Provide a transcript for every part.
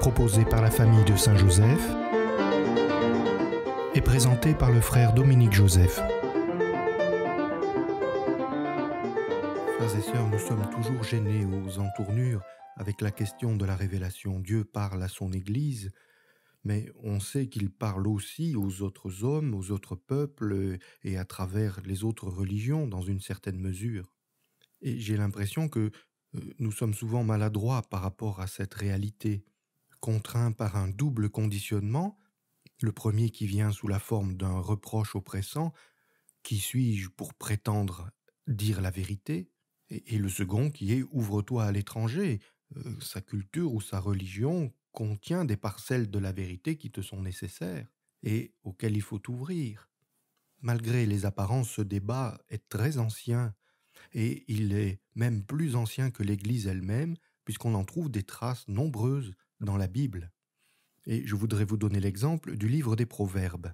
proposé par la famille de Saint-Joseph et présenté par le frère Dominique Joseph. Frères et sœurs, nous sommes toujours gênés aux entournures avec la question de la révélation. Dieu parle à son Église, mais on sait qu'il parle aussi aux autres hommes, aux autres peuples et à travers les autres religions dans une certaine mesure. Et j'ai l'impression que euh, nous sommes souvent maladroits par rapport à cette réalité contraint par un double conditionnement, le premier qui vient sous la forme d'un reproche oppressant, qui suis-je pour prétendre dire la vérité, et, le second qui est ouvre-toi à l'étranger, euh, sa culture ou sa religion contient des parcelles de la vérité qui te sont nécessaires et auxquelles il faut ouvrir. Malgré les apparences, ce débat est très ancien, et il est même plus ancien que l'Église elle-même, puisqu'on en trouve des traces nombreuses dans la Bible. Et je voudrais vous donner l'exemple du livre des Proverbes.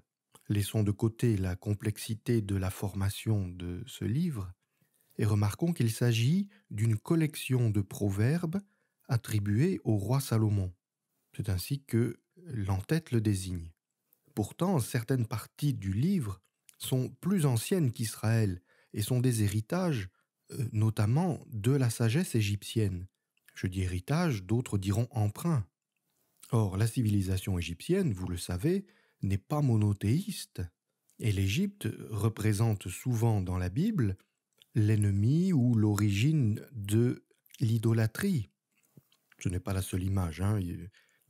Laissons de côté la complexité de la formation de ce livre et remarquons qu'il s'agit d'une collection de proverbes attribués au roi Salomon. C'est ainsi que l'entête le désigne. Pourtant, certaines parties du livre sont plus anciennes qu'Israël et sont des héritages, euh, notamment de la sagesse égyptienne. Je dis héritage, d'autres diront emprunt. Or, la civilisation égyptienne, vous le savez, n'est pas monothéiste, et l'Égypte représente souvent dans la Bible l'ennemi ou l'origine de l'idolâtrie. Ce n'est pas la seule image. Hein.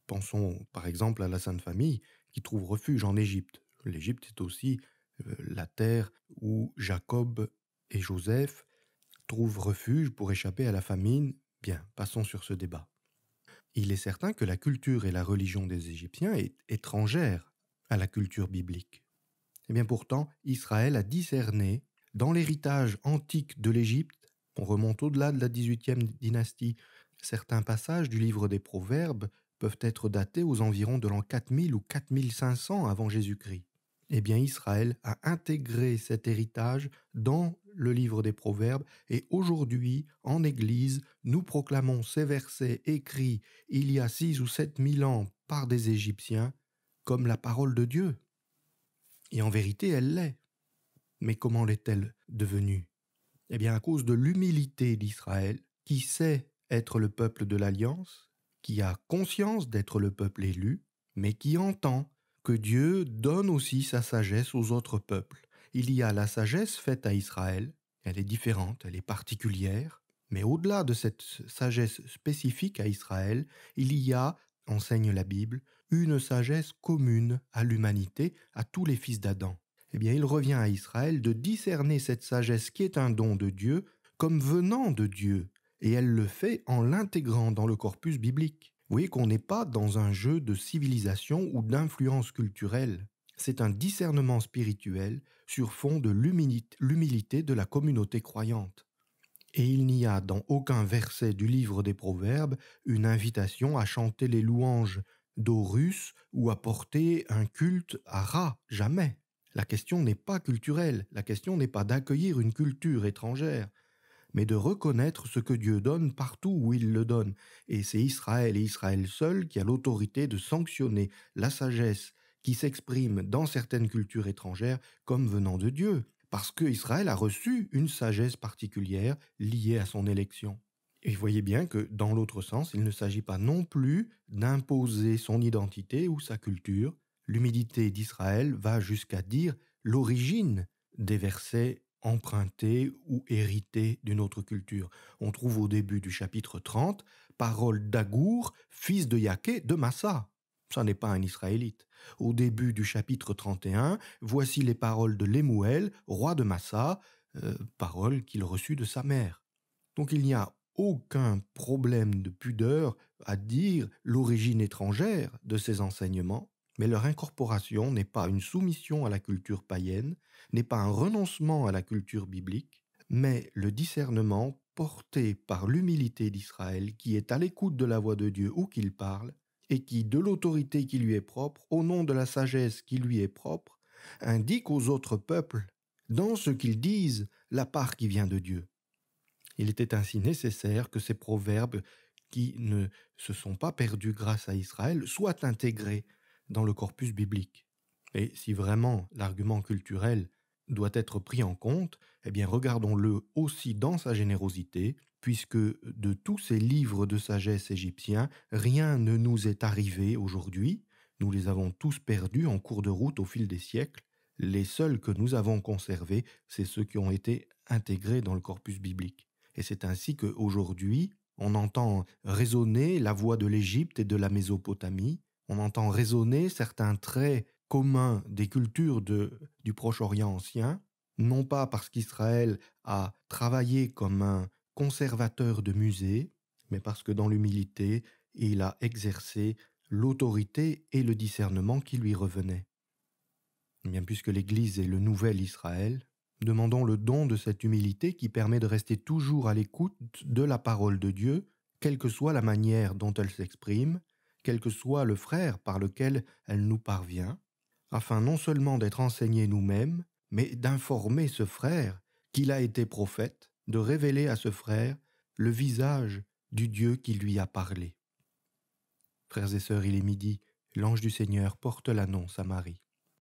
Pensons par exemple à la Sainte Famille qui trouve refuge en Égypte. L'Égypte est aussi euh, la terre où Jacob et Joseph trouvent refuge pour échapper à la famine. Bien, passons sur ce débat il est certain que la culture et la religion des Égyptiens est étrangère à la culture biblique. Et eh bien pourtant, Israël a discerné, dans l'héritage antique de l'Égypte, on remonte au-delà de la 18e dynastie, certains passages du livre des Proverbes peuvent être datés aux environs de l'an 4000 ou 4500 avant Jésus-Christ eh bien Israël a intégré cet héritage dans le livre des Proverbes, et aujourd'hui, en Église, nous proclamons ces versets écrits il y a six ou sept mille ans par des Égyptiens comme la parole de Dieu. Et en vérité, elle l'est. Mais comment l'est-elle devenue Eh bien, à cause de l'humilité d'Israël, qui sait être le peuple de l'Alliance, qui a conscience d'être le peuple élu, mais qui entend que Dieu donne aussi sa sagesse aux autres peuples. Il y a la sagesse faite à Israël, elle est différente, elle est particulière, mais au-delà de cette sagesse spécifique à Israël, il y a, enseigne la Bible, une sagesse commune à l'humanité, à tous les fils d'Adam. Eh bien, il revient à Israël de discerner cette sagesse qui est un don de Dieu comme venant de Dieu, et elle le fait en l'intégrant dans le corpus biblique. Vous voyez qu'on n'est pas dans un jeu de civilisation ou d'influence culturelle. C'est un discernement spirituel sur fond de l'humilité de la communauté croyante. Et il n'y a dans aucun verset du livre des Proverbes une invitation à chanter les louanges d'Horus ou à porter un culte à Ra, jamais. La question n'est pas culturelle, la question n'est pas d'accueillir une culture étrangère, mais de reconnaître ce que Dieu donne partout où il le donne. Et c'est Israël et Israël seul qui a l'autorité de sanctionner la sagesse qui s'exprime dans certaines cultures étrangères comme venant de Dieu, parce que Israël a reçu une sagesse particulière liée à son élection. Et voyez bien que dans l'autre sens, il ne s'agit pas non plus d'imposer son identité ou sa culture. L'humidité d'Israël va jusqu'à dire l'origine des versets emprunté ou hérité d'une autre culture. On trouve au début du chapitre 30 parole d'Agour, fils de Yaqué, de Massa. Ça n'est pas un Israélite. Au début du chapitre 31, voici les paroles de Lemuel, roi de Massa, parole euh, paroles qu'il reçut de sa mère. Donc il n'y a aucun problème de pudeur à dire l'origine étrangère de ces enseignements, mais leur incorporation n'est pas une soumission à la culture païenne, n'est pas un renoncement à la culture biblique, mais le discernement porté par l'humilité d'Israël qui est à l'écoute de la voix de Dieu où qu'il parle, et qui, de l'autorité qui lui est propre, au nom de la sagesse qui lui est propre, indique aux autres peuples, dans ce qu'ils disent, la part qui vient de Dieu. Il était ainsi nécessaire que ces proverbes qui ne se sont pas perdus grâce à Israël soient intégrés dans le corpus biblique. Et si vraiment l'argument culturel doit être pris en compte, eh bien regardons-le aussi dans sa générosité, puisque de tous ces livres de sagesse égyptiens, rien ne nous est arrivé aujourd'hui, nous les avons tous perdus en cours de route au fil des siècles, les seuls que nous avons conservés, c'est ceux qui ont été intégrés dans le corpus biblique. Et c'est ainsi qu'aujourd'hui, on entend résonner la voix de l'Égypte et de la Mésopotamie, on entend résonner certains traits communs des cultures du Proche-Orient ancien, non pas parce qu'Israël a travaillé comme un conservateur de musée, mais parce que dans l'humilité, il a exercé l'autorité et le discernement qui lui revenaient. Bien puisque l'Église est le nouvel Israël, demandons le don de cette humilité qui permet de rester toujours à l'écoute de la parole de Dieu, quelle que soit la manière dont elle s'exprime, quel que soit le frère par lequel elle nous parvient, afin non seulement d'être enseignés nous-mêmes, mais d'informer ce frère qu'il a été prophète, de révéler à ce frère le visage du Dieu qui lui a parlé. Frères et sœurs, il est midi, l'ange du Seigneur porte l'annonce à Marie.